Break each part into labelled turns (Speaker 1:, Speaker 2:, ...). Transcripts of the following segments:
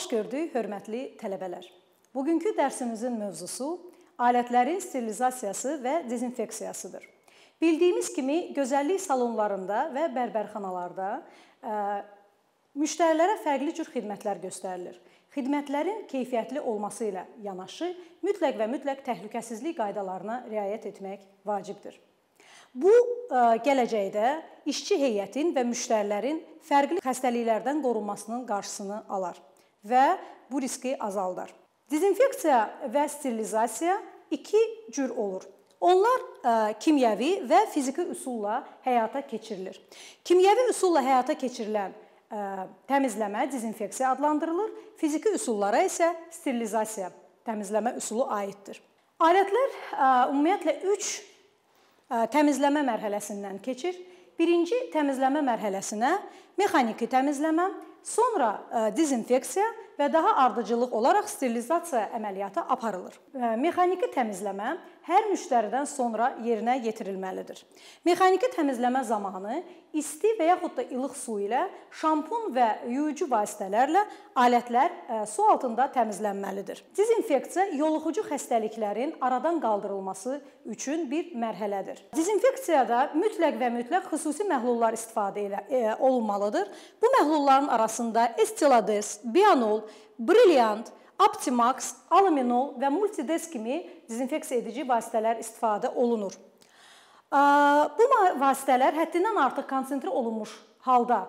Speaker 1: Xoş gördük, hörmətli tələbələr. Bugünkü dərsimizin mövzusu alətlərin sterilizasiyası və dezinfeksiyasıdır. Bildiyimiz kimi, gözəllik salonlarında və bərbərxanalarda ə, e, müştərilərə fərqli cür xidmətlər göstərilir. Xidmətlərin keyfiyyətli olması ilə yanaşı, mütləq və mütləq təhlükəsizlik qaydalarına riayət etmək vacibdir. Bu e, gələcəkdə işçi heyətin və müştərilərin fərqli xəstəliklərdən qorunmasının qarşısını alar və bu riski azaldar. Dezinfeksiya və sterilizasiya iki cür olur. Onlar ə, e, kimyəvi və fiziki üsulla həyata keçirilir. Kimyəvi üsulla həyata keçirilən ə, e, təmizləmə, dezinfeksiya adlandırılır. Fiziki üsullara isə sterilizasiya, təmizləmə üsulu aiddir. Alətlər ə, e, ümumiyyətlə 3 təmizləmə mərhələsindən keçir. Birinci təmizləmə mərhələsinə mexaniki təmizləmə, sonra e, dezinfeksiya və daha ardıcıllıq olaraq sterilizasiya əməliyyatı aparılır. E, mexaniki təmizləmə hər müştəridən sonra yerinə yetirilməlidir. Mexaniki təmizləmə zamanı isti və yaxud da ilıq su ilə şampun və yuyucu vasitələrlə alətlər e, su altında təmizlənməlidir. Dezinfeksiya yoluxucu xəstəliklərin aradan qaldırılması üçün bir mərhələdir. Dezinfeksiyada mütləq və mütləq xüsusi məhlullar istifadə olunmalıdır. Bu məhlulların arasında sırasında Estilades, Bianol, Brilliant, Optimax, Alaminol və Multidesk kimi dezinfeksiya edici vasitələr istifadə olunur. Bu vasitələr həddindən artıq konsentrə olunmuş halda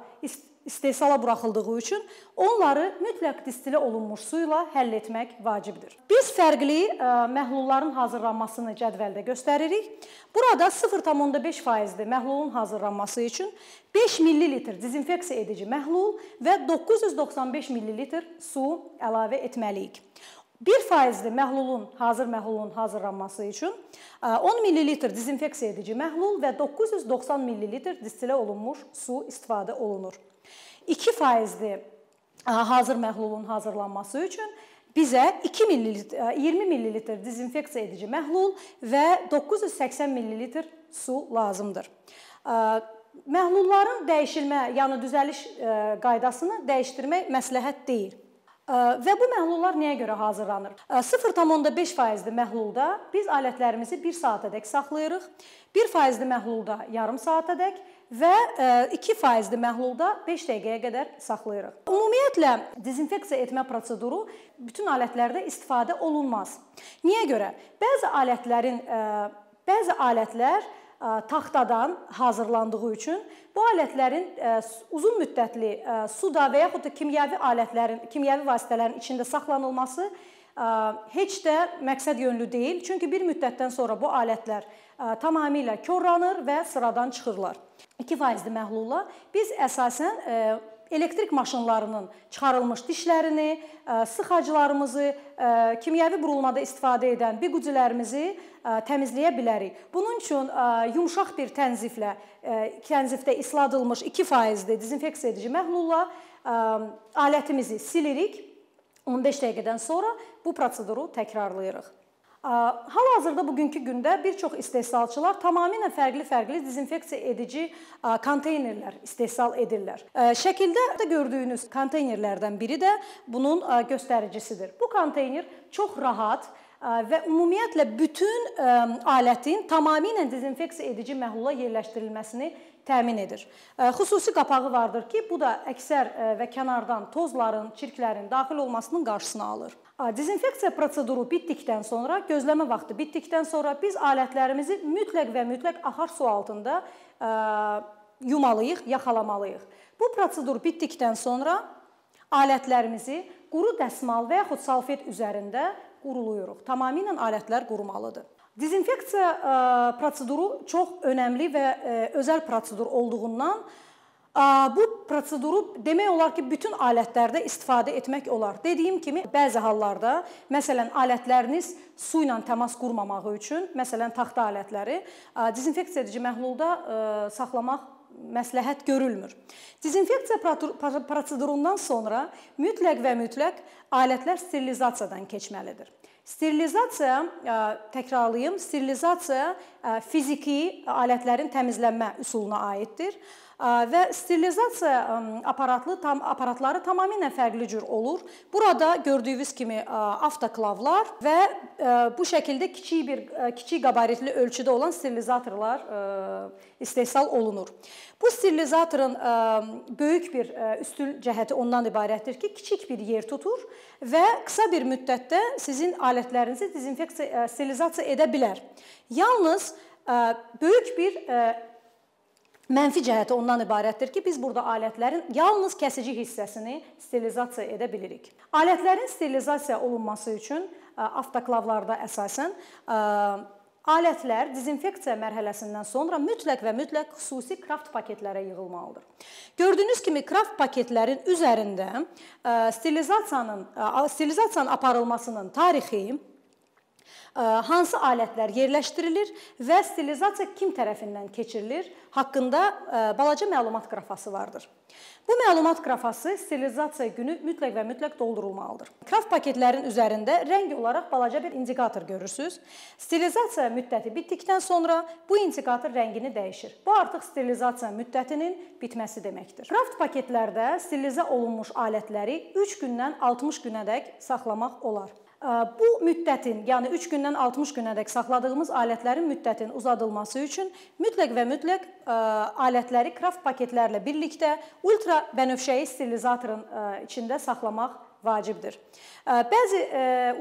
Speaker 1: istehsala buraxıldığı üçün onları mütləq distilə olunmuş su ilə həll etmək vacibdir. Biz fərqli e, məhlulların hazırlanmasını cədvəldə göstəririk. Burada 0.5%-li məhlulun hazırlanması üçün 5 ml dezinfeksiya edici məhlul və 995 ml su əlavə etməliyik. 1%-li məhlulun, hazır məhlulun hazırlanması üçün 10 e, ml dezinfeksiya edici məhlul və 990 ml distilə olunmuş su istifadə olunur. 2 faizli e, hazır məhlulun hazırlanması üçün bizə 2 millilitr 20 e, millilitr dezinfeksiya edici məhlul və 980 millilitr su lazımdır. E, Məhlulların dəyişilmə, yəni düzəliş qaydasını dəyişdirmək məsləhət deyil. Və bu məhlullar nəyə görə hazırlanır? 0.5%-li məhlulda biz alətlərimizi 1 saatədək saxlayırıq. 1%-li məhlulda yarım saatədək, və 2 e, faizli məhlulda 5 dəqiqəyə qədər saxlayırıq. Ümumiyyətlə dezinfeksiya etmə proseduru bütün alətlərdə istifadə olunmaz. Niyə görə? Bəzi alətlərin e, bəzi alətlər e, taxtadan hazırlandığı üçün bu alətlərin uzun müddətli suda və yaxud da kimyəvi alətlərin, kimyəvi vasitələrin içində saxlanılması heç də məqsəd yönlü deyil. Çünki bir müddətdən sonra bu alətlər tamamilə korlanır və sıradan çıxırlar. 2 faizli məhlula biz əsasən e, elektrik maşınlarının çıxarılmış dişlərini, e, sıxacılarımızı, e, kimyəvi burulmada istifadə edən biquculərimizi təmizləyə bilərik. Bunun üçün yumşaq bir tənziflə, tənzifdə isladılmış 2 faizli dezinfeksiya edici məhlulla alətimizi silirik. 15 dəqiqədən sonra bu proseduru təkrarlayırıq. Hal-hazırda bugünkü gündə bir çox istehsalçılar tamamilə fərqli-fərqli dezinfeksiya edici konteynerlər istehsal edirlər. Şəkildə də gördüyünüz konteynerlərdən biri də bunun göstəricisidir. Bu konteyner çox rahat və ümumiyyətlə bütün alətin tamamilə dezinfeksiya edici məhlula yerləşdirilməsini təmin edir. Xüsusi qapağı vardır ki, bu da əksər və kənardan tozların, çirklərin daxil olmasının qarşısını alır. Dezinfeksiya proseduru bitdikdən sonra, gözləmə vaxtı bitdikdən sonra biz alətlərimizi mütləq və mütləq axar su altında e, yumalıyıq, yaxalamalıyıq. Bu prosedur bitdikdən sonra alətlərimizi quru dəsmal və yaxud salfet üzərində quruluyuruq. Tamamilə alətlər qurumalıdır. Dezinfeksiya e, proseduru çox önəmli və e, özəl prosedur olduğundan Bu proseduru demək olar ki, bütün alətlərdə istifadə etmək olar. Dediyim kimi, bəzi hallarda, məsələn, alətləriniz su ilə təmas qurmamağı üçün, məsələn, taxta alətləri dezinfeksiya edici məhlulda saxlamaq məsləhət görülmür. Dezinfeksiya prosedurundan sonra mütləq və mütləq alətlər sterilizasiyadan keçməlidir. Sterilizasiya təkrarlayım, sterilizasiya fiziki alətlərin təmizlənmə üsuluna aiddir və sterilizasiya aparatlı tam aparatları tamamilə fərqli cür olur. Burada gördüyünüz kimi avtoklavlar və bu şəkildə kiçik bir kiçik qabaritli ölçüdə olan sterilizatorlar istehsal olunur. Bu sterilizatorun böyük bir üstün cəhəti ondan ibarətdir ki, kiçik bir yer tutur və qısa bir müddətdə sizin alətlərinizi dezinfeksiya sterilizasiya edə bilər. Yalnız böyük bir Mənfi cəhəti ondan ibarətdir ki, biz burada alətlərin yalnız kəsici hissəsini sterilizasiya edə bilirik. Alətlərin sterilizasiya olunması üçün e, avtoklavlarda əsasən e, Alətlər dezinfeksiya mərhələsindən sonra mütləq və mütləq xüsusi kraft paketlərə yığılmalıdır. Gördüyünüz kimi kraft paketlərin üzərində e, sterilizasiyanın sterilizasiyanın aparılmasının tarixi hansı alətlər yerləşdirilir və stilizasiya kim tərəfindən keçirilir haqqında e, balaca məlumat qrafası vardır. Bu məlumat qrafası stilizasiya günü mütləq və mütləq doldurulmalıdır. Kraft paketlərin üzərində rəng olaraq balaca bir indikator görürsüz. Stilizasiya müddəti bitdikdən sonra bu indikator rəngini dəyişir. Bu artıq stilizasiya müddətinin bitməsi deməkdir. Kraft paketlərdə stilizə olunmuş alətləri 3 gündən 60 günədək saxlamaq olar. Bu müddətin, yəni 3 gündən 60 günədək saxladığımız alətlərin müddətinin uzadılması üçün mütləq və mütləq alətləri kraft paketlərlə birlikdə ultra bənövşəyi sterilizatorun içində saxlamaq vacibdir. Bəzi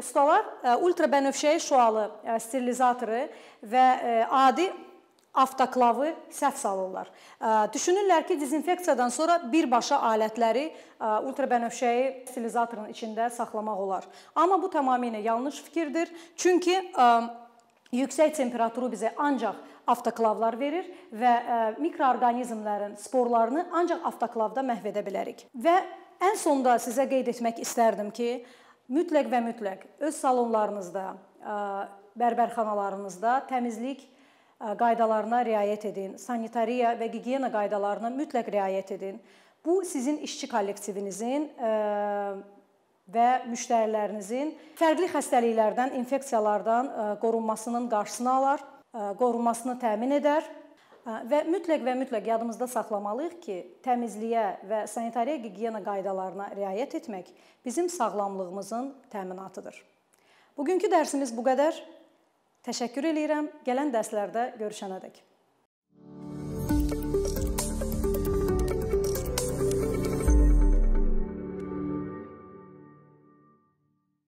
Speaker 1: ustalar ultra bənövşəyi şüalı sterilizatoru və adi avtoklavı səhv salırlar. Düşünürlər ki, dezinfeksiyadan sonra birbaşa alətləri ultrabənövşəyi stilizatorun içində saxlamaq olar. Amma bu tamamilə yanlış fikirdir. Çünki yüksək temperaturu bizə ancaq avtoklavlar verir və mikroorqanizmlərin sporlarını ancaq avtoklavda məhv edə bilərik. Və ən sonda sizə qeyd etmək istərdim ki, mütləq və mütləq öz salonlarınızda, bərbərxanalarınızda təmizlik qaydalarına riayət edin, sanitariya və gigiyena qaydalarına mütləq riayət edin. Bu sizin işçi kollektivinizin və müştərilərinizin fərqli xəstəliklərdən, infeksiyalardan qorunmasının qarşısını alar, qorunmasını təmin edər və mütləq və mütləq yadımızda saxlamalıyıq ki, təmizliyə və sanitariya gigiyena qaydalarına riayət etmək bizim sağlamlığımızın təminatıdır. Bugünkü dərsimiz bu qədər. Təşəkkür eləyirəm. Gələn dərslərdə görüşənədək.